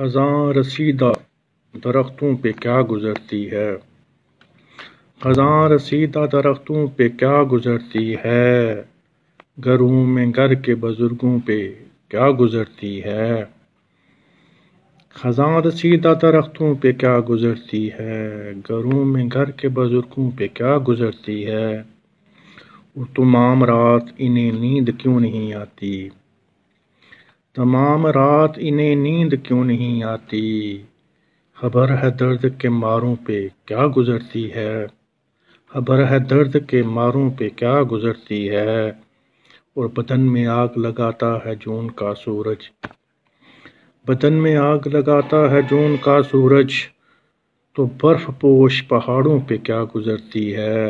ख़ज़ां रसीदा दरख्तों पे क्या गुज़रती है ख़ज़ां रसीदा दरख्तों पे क्या गुज़रती है घरों में घर के बुज़ुर्गों पे क्या गुज़रती है ख़ज़ां रसीदा दरख्तों पे क्या गुज़रती है घरों में घर के बुज़ुर्गों पे क्या गुज़रती है वो तमाम रात इन्हें नींद क्यों नहीं आती तमाम रात इन्हें नींद क्यों नहीं आती खबर है दर्द के मारों पे क्या गुजरती है खबर है दर्द के मारों पे क्या गुजरती है और बदन में आग लगाता है जून का सूरज बदन में आग लगाता है जून का सूरज तो बर्फ़ पोश पहाड़ों पे क्या गुज़रती है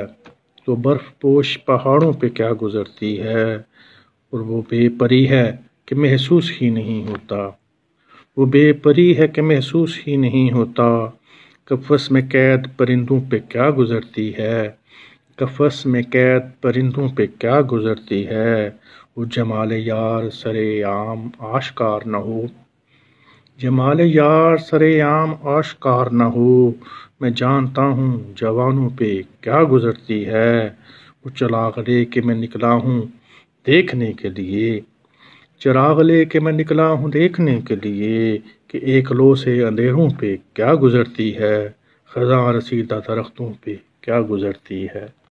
तो बर्फ़ पोश पहाड़ों पे क्या गुज़रती है और वो बेपरी है कि महसूस ही नहीं होता वो बेपरी है कि महसूस ही नहीं होता कफस में कैद परिंदों पे क्या गुजरती है कफस में कैद परिंदों पे क्या गुजरती है वो जमाल यार सरे आम आशकार न हो जमाल यार सरे आम आशकार न हो मैं जानता हूँ जवानों पे क्या गुजरती है वो करे के मैं निकला हूँ देखने के लिए चिराग ले के मैं निकला हूँ देखने के लिए कि एक लो से अंधेरों पे क्या गुज़रती है खजा रसीदा दरख्तों पे क्या गुज़रती है